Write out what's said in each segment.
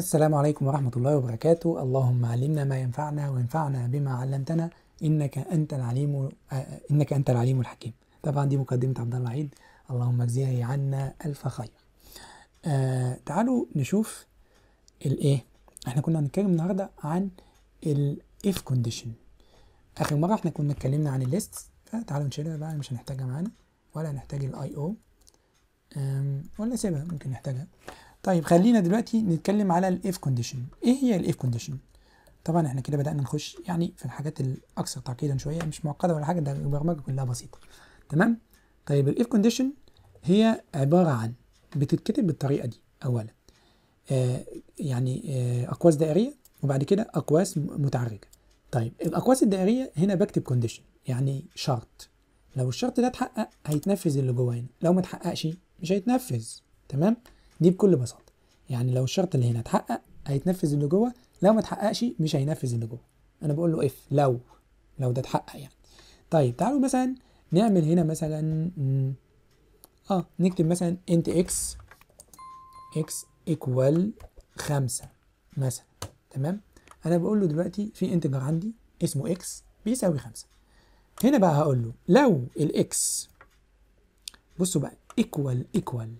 السلام عليكم ورحمة الله وبركاته اللهم علمنا ما ينفعنا وانفعنا بما علمتنا إنك أنت العليم إنك أنت العليم الحكيم طبعا دي مقدمة عبد الله عيد اللهم اجزيه عنا ألف خير آه تعالوا نشوف الايه احنا كنا هنتكلم النهارده عن الاف كونديشن اخر مره احنا كنا اتكلمنا عن الليست فتعالوا نشيلها بقى مش هنحتاجها معانا ولا هنحتاج الاي او ولا سيبها ممكن نحتاجها طيب خلينا دلوقتي نتكلم على الاف كونديشن ايه هي الاف كونديشن طبعا احنا كده بدانا نخش يعني في الحاجات الاكثر تعقيدا شويه مش معقده ولا حاجه ده البرمجه كلها بسيطه تمام طيب الاف كونديشن هي عباره عن بتتكتب بالطريقه دي اولا آه يعني آه اقواس دائريه وبعد كده اقواس متعرجه طيب الاقواس الدائريه هنا بكتب كونديشن يعني شرط لو الشرط ده اتحقق هيتنفذ اللي جوانا لو ما اتحققش مش هيتنفذ تمام دي بكل بساطه يعني لو الشرط اللي هنا اتحقق هيتنفذ اللي جوه لو ما اتحققش مش هينفذ اللي جوه انا بقول له اف لو لو ده اتحقق يعني طيب تعالوا مثلا نعمل هنا مثلا اه نكتب مثلا انت اكس اكس ايكوال 5 مثلا تمام انا بقول له دلوقتي في انتجر عندي اسمه اكس بيساوي 5 هنا بقى هقول له لو الاكس بصوا بقى ايكوال ايكوال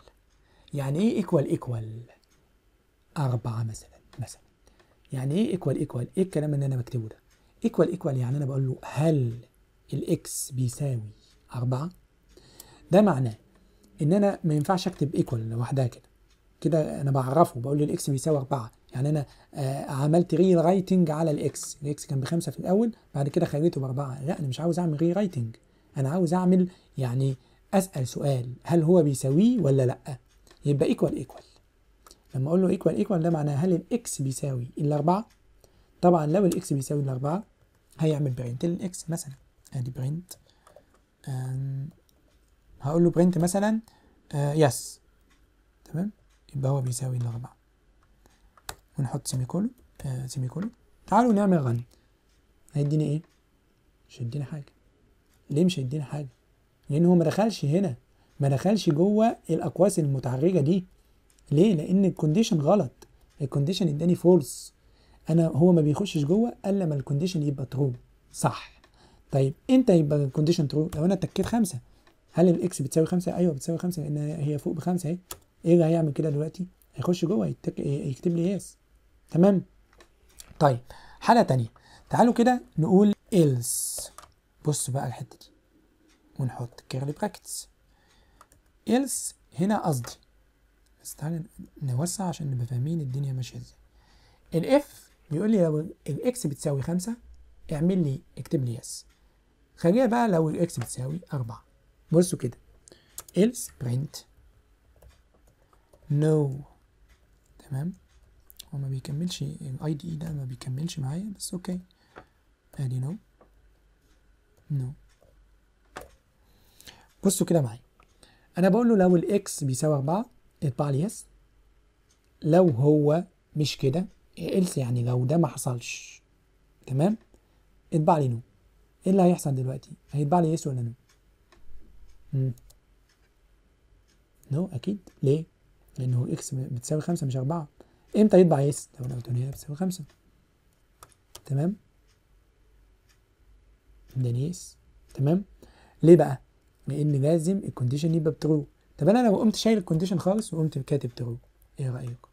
يعني ايه ايكوال ايكوال أربعة مثلا مثلا يعني ايه ايكوال ايكوال ايه الكلام اللي انا بكتبه ده ايكوال ايكوال يعني انا بقول له هل الاكس بيساوي أربعة ده معناه ان انا ما ينفعش اكتب ايكوال لوحدها كده كده انا بعرفه بقول له الاكس بيساوي أربعة يعني انا آه عملت ري رايتنج على الاكس الاكس كان بخمسه في الاول بعد كده خليته باربعه لا انا مش عاوز اعمل ري رايتنج انا عاوز اعمل يعني اسال سؤال هل هو بيساويه ولا لا يبقى ايكوال ايكوال لما اقول له ايكوال ايكوال ده معناه هل الاكس بيساوي الاربعه طبعا لو الاكس بيساوي الاربعه هيعمل برنت للاكس مثلا ادي برنت هقول له برنت مثلا يس آه، تمام يبقى هو بيساوي الاربعه ونحط سيمي كولون سيمي كولون تعالوا نعمل رن هيديني ايه مش هيديني حاجه ليه مش هيديني حاجه لان هو ما دخلش هنا ما دخلش جوه الاقواس المتحرجه دي ليه لان الكونديشن غلط الكونديشن اداني فولس انا هو ما بيخشش جوه الا ما الكونديشن يبقى ترو صح طيب امتى يبقى الكونديشن ترو لو انا اتكيت خمسة هل الاكس بتساوي خمسة ايوه بتساوي خمسة لان هي فوق بخمسة اهي ايه اللي هيعمل كده دلوقتي هيخش جوه يتك... يكتب لي ياس تمام طيب حاله تانية تعالوا كده نقول else بص بقى الحته دي ونحط كيرلي براكتس إلس هنا قصدي بس تعالى نوسع عشان نبقى فاهمين الدنيا ماشيه ازاي الاف بيقول لي لو الاكس بتساوي خمسة اعمل لي اكتب لي يس خلينا بقى لو الاكس بتساوي أربعة بصوا كده إلس برنت نو تمام هو ما بيكملش الاي دي ده ما بيكملش معايا بس اوكي ادي نو نو بصوا كده معايا انا بقول له لو الاكس بيساوي 4 اطبع لي اس لو هو مش كده إلس يعني لو ده ما حصلش تمام اطبع لي نو ايه اللي هيحصل دلوقتي هيطبع لي يس ولا نو مم. نو اكيد ليه لانه اكس بتساوي 5 مش 4 امتى يطبع يس لو هي بتساوي 5 تمام ده يس تمام ليه بقى لان لازم الكونديشن يبقى بترو طب انا لو قمت شايل الكونديشن خالص وقمت كاتب ترو ايه رايكم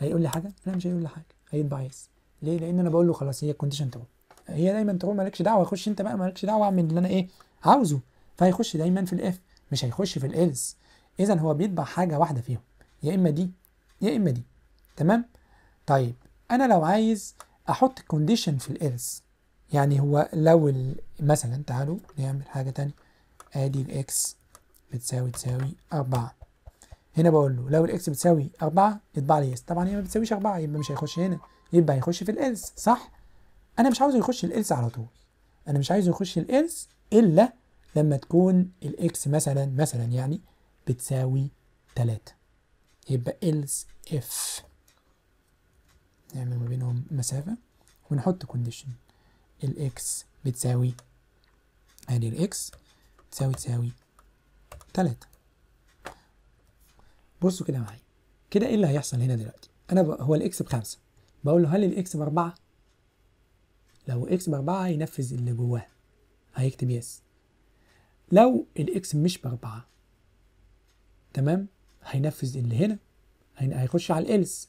هيقول لي حاجه لا مش هيقول لي حاجه هيطبع يس ليه لان انا بقول له خلاص هي الكونديشن ترو هي دايما ترو مالكش دعوه خش انت بقى مالكش دعوه اعمل اللي انا ايه عاوزه فهيخش دايما في الاف مش هيخش في الالس اذا هو بيطبع حاجه واحده فيهم يا اما دي يا اما دي تمام طيب انا لو عايز احط كونديشن في الالس يعني هو لو مثلا تعالوا نعمل حاجه تانية ادي الاكس بتساوي تساوي 4 هنا بقول له لو الاكس بتساوي 4 اطبع لي اس طبعا هي ما بتساويش 4 يبقى مش هيخش هنا يبقى هيخش في الالس صح انا مش عاوزه يخش الالس على طول انا مش عايزه يخش الالس الا لما تكون الاكس مثلا مثلا يعني بتساوي 3 يبقى الس اف نعمل ما بينهم مسافة ونحط كونديشن الاكس بتساوي ادي الاكس تساوي تساوي تلاتة بصوا كده معايا كده ايه اللي هيحصل هنا دلوقتي انا ب... هو الاكس بخمسة بقول له هل الاكس باربعة لو اكس باربعة هينفذ اللي جواه هيكتب يس لو الاكس مش باربعة تمام هينفذ اللي هنا هيخش على الالس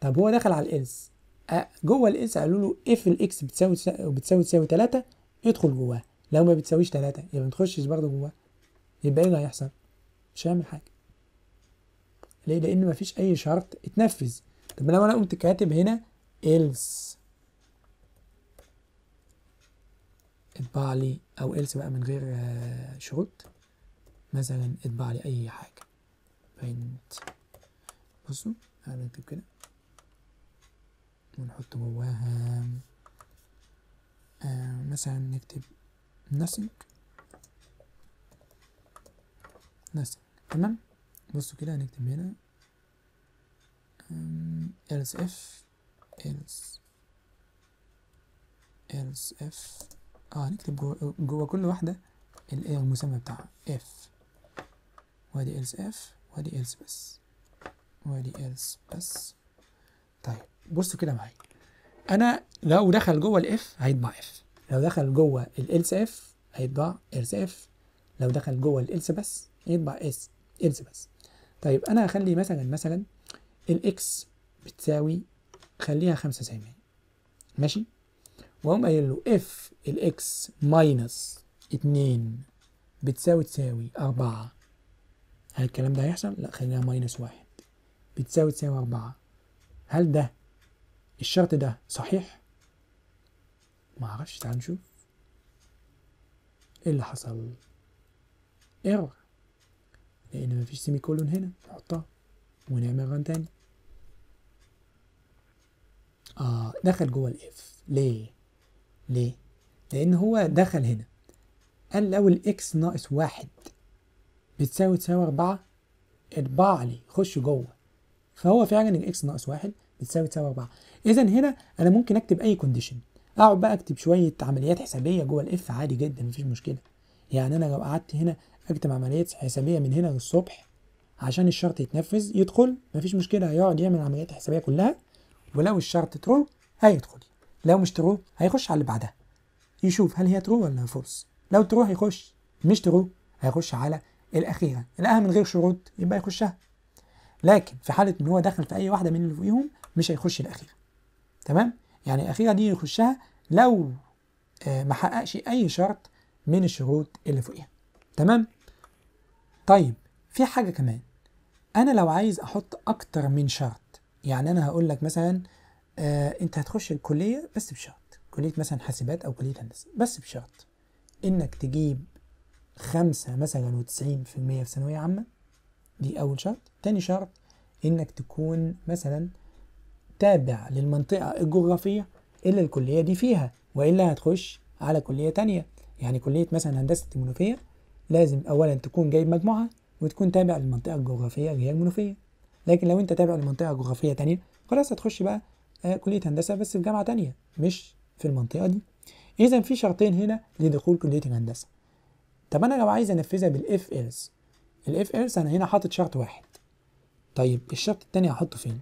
طب هو دخل على الالس جوه الالس قالوا له اف الاكس بتساوي بتساوي تساوي 3 ادخل جواه لو ما بتساويش تلاتة يبقى ما تخشش برضه جواها يبقى ايه اللي هيحصل؟ مش هيعمل حاجة ليه؟ لأن مفيش أي شرط اتنفذ طب لو أنا قمت كاتب هنا else اطبع لي أو else بقى من غير آه، شروط مثلا اطبع لي أي حاجة بنت بصوا أنا بكتب كده ونحط جواها آه مثلا نكتب nothing nothing تمام بصوا كده هنكتب هنا else if else else if اه هنكتب جوه, جوه كل واحدة المسمى بتاعها if وادي else if وادي else بس وادي else بس طيب بصوا كده معايا انا لو دخل جوه الاف هيطبع اف لو دخل جوه الالس اف هيطبع الس اف لو دخل جوه الالس بس هيطبع اس الس بس طيب انا هخلي مثلا مثلا الاكس بتساوي خليها خمسة زي ماشي واقوم قايل له اف الاكس ماينس اتنين بتساوي تساوي اربعة هل الكلام ده هيحصل؟ لا خليها ماينس واحد بتساوي تساوي اربعة هل ده الشرط ده صحيح؟ ما اعرفش تعال نشوف ايه اللي حصل ايرور لان مفيش سيمي كولون هنا نحطها ونعمل ران تاني اه دخل جوه الاف ليه ليه لان هو دخل هنا قال لو الاكس ناقص واحد بتساوي تساوي اربعة اطبع لي خش جوه فهو فعلا الاكس ناقص واحد بتساوي تساوي اربعة اذا هنا انا ممكن اكتب اي كونديشن اقعد بقى اكتب شويه عمليات حسابيه جوه الاف عادي جدا مفيش مشكله يعني انا لو قعدت هنا اكتب عمليات حسابيه من هنا للصبح عشان الشرط يتنفذ يدخل مفيش مشكله هيقعد يعمل العمليات الحسابيه كلها ولو الشرط ترو هيدخل لو مش ترو هيخش على اللي بعدها يشوف هل هي ترو ولا فورس لو ترو هيخش مش ترو هيخش على الاخيره الاهم من غير شروط يبقى يخشها لكن في حاله ان هو دخل في اي واحده من اللي فوقيهم مش هيخش الاخيره تمام يعني الاخيره دي يخشها لو آه، ما حققش أي شرط من الشروط اللي فوقيها تمام طيب في حاجة كمان أنا لو عايز أحط أكتر من شرط يعني أنا هقول لك مثلا آه أنت هتخش الكلية بس بشرط كلية مثلا حاسبات أو كلية هندسة بس بشرط إنك تجيب خمسة مثلا وتسعين في المية في ثانوية عامة دي أول شرط تاني شرط إنك تكون مثلا تابع للمنطقة الجغرافية اللي الكلية دي فيها وإلا هتخش على كلية تانية يعني كلية مثلا هندسة المنوفية لازم أولا تكون جايب مجموعة وتكون تابع للمنطقة الجغرافية اللي هي المنوفية لكن لو أنت تابع لمنطقة جغرافية تانية خلاص هتخش بقى آه، كلية هندسة بس في جامعة تانية مش في المنطقة دي إذا في شرطين هنا لدخول كلية الهندسة طب أنا لو عايز أنفذها بالإف إلس الإف إلس أنا هنا حاطط شرط واحد طيب الشرط التاني هحطه فين؟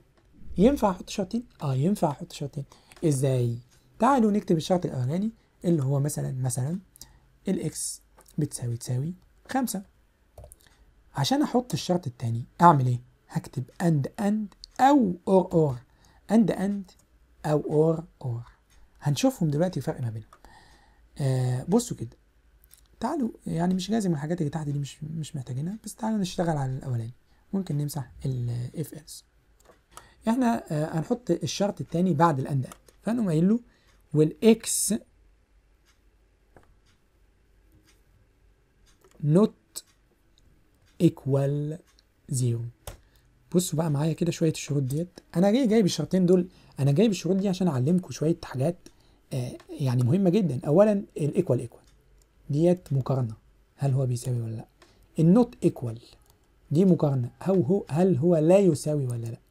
ينفع احط شرطين اه ينفع احط شرطين ازاي تعالوا نكتب الشرط الاولاني اللي هو مثلا مثلا الاكس بتساوي تساوي خمسة عشان احط الشرط الثاني اعمل ايه هكتب اند اند او اور اور اند اند او اور اور هنشوفهم دلوقتي الفرق ما بينهم آه بصوا كده تعالوا يعني مش لازم الحاجات اللي تحت دي مش مش محتاجينها بس تعالوا نشتغل على الاولاني ممكن نمسح الاف اس احنا آه، هنحط الشرط الثاني بعد الاند اند فانا قايل له والاكس نوت ايكوال زيرو بصوا بقى معايا كده شويه الشروط ديت انا جاي جايب الشرطين دول انا جايب الشروط دي عشان اعلمكم شويه حاجات آه يعني مهمه جدا اولا الايكوال ايكوال ديت مقارنه هل هو بيساوي ولا لا النوت ايكوال دي مقارنه هل هو هل هو لا يساوي ولا لا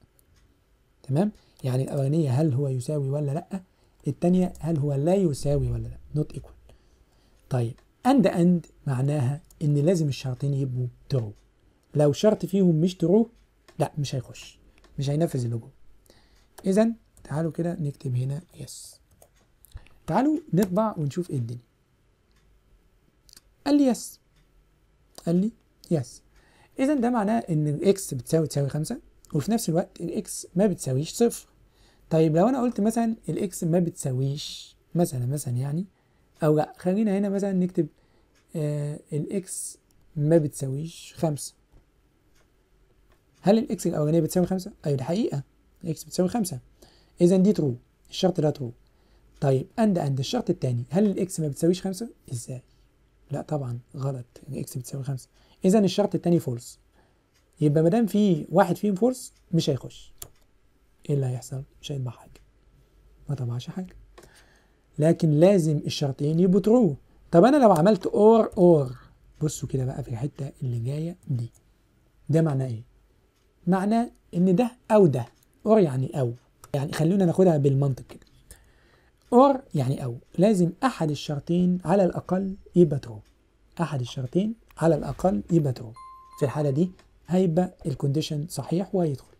تمام يعني الاولانيه هل هو يساوي ولا لا الثانيه هل هو لا يساوي ولا لا نوت ايكوال طيب اند اند معناها ان لازم الشرطين يبقوا ترو لو شرط فيهم مش ترو لا مش هيخش مش هينفذ اللوجو اذا تعالوا كده نكتب هنا يس تعالوا نطبع ونشوف ايه الدنيا قال لي يس قال لي يس اذا ده معناه ان الاكس بتساوي تساوي 5 وفي نفس الوقت الاكس ما بتساويش صفر طيب لو انا قلت مثلا الاكس ما بتساويش مثلا مثلا يعني او لا خلينا هنا مثلا نكتب آه الاكس ما بتساويش خمسة هل الاكس الاولانية بتساوي خمسة؟ ايوه دي حقيقة الاكس بتساوي خمسة اذا دي ترو الشرط ده ترو طيب اند اند الشرط التاني هل الاكس ما بتساويش خمسة؟ ازاي؟ لا طبعا غلط الاكس بتساوي خمسة اذا الشرط التاني فولس يبقى ما دام في واحد فيهم فورس مش هيخش ايه اللي هيحصل؟ مش هيطبع حاجه ما طبعش حاجه لكن لازم الشرطين يبقوا ترو طب انا لو عملت اور اور بصوا كده بقى في الحته اللي جايه دي ده معناه ايه؟ معناه ان ده او ده اور يعني او يعني خلونا ناخدها بالمنطق كده اور يعني او لازم احد الشرطين على الاقل يبقى ترو احد الشرطين على الاقل يبقى ترو في الحاله دي هيبقى الكونديشن صحيح وهيدخل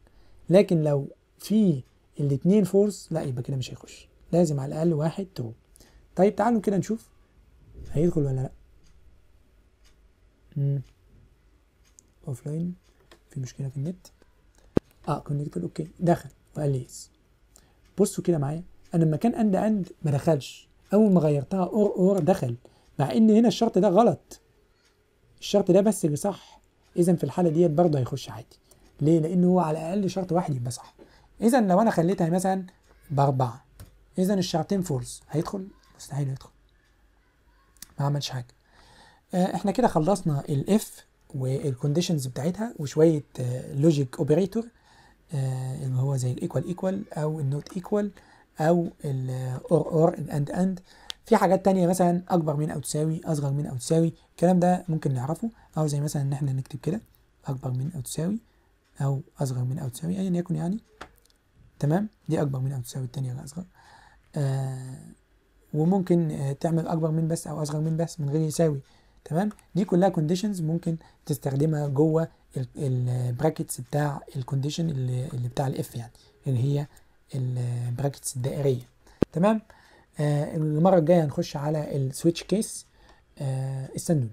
لكن لو في الاثنين فورس لا يبقى كده مش هيخش لازم على الاقل واحد تو طيب تعالوا كده نشوف هيدخل ولا لا اوف لاين في مشكله في النت اه كونكتد اوكي دخل وقال لي يس بصوا كده معايا انا لما كان اند اند ما دخلش اول ما غيرتها اور اور دخل مع ان هنا الشرط ده غلط الشرط ده بس اللي صح اذا في الحاله ديت برضه هيخش عادي ليه لان هو على الاقل شرط واحد يبقى صح اذا لو انا خليتها مثلا باربعه اذا الشرطين فولس هيدخل مستحيل يدخل ما عملش حاجه آه، احنا كده خلصنا الاف والكونديشنز بتاعتها وشويه لوجيك آه، اوبريتور آه، اللي هو زي الايكوال ايكوال او النوت ايكوال او الاور اور الاند اند في حاجات تانية مثلا اكبر من او تساوي اصغر من او تساوي الكلام ده ممكن نعرفه او زي مثلا ان احنا نكتب كده اكبر من او تساوي او اصغر من او تساوي ايا يكن يعني تمام دي اكبر من او تساوي التانية اصغر آه وممكن آه، تعمل اكبر من بس او اصغر من بس من غير يساوي تمام دي كلها كونديشنز ممكن تستخدمها جوه البراكتس بتاع الكونديشن اللي, اللي بتاع الاف يعني اللي هي البراكتس الدائريه تمام آه، المره الجايه هنخش على السويتش كيس آه، استنونا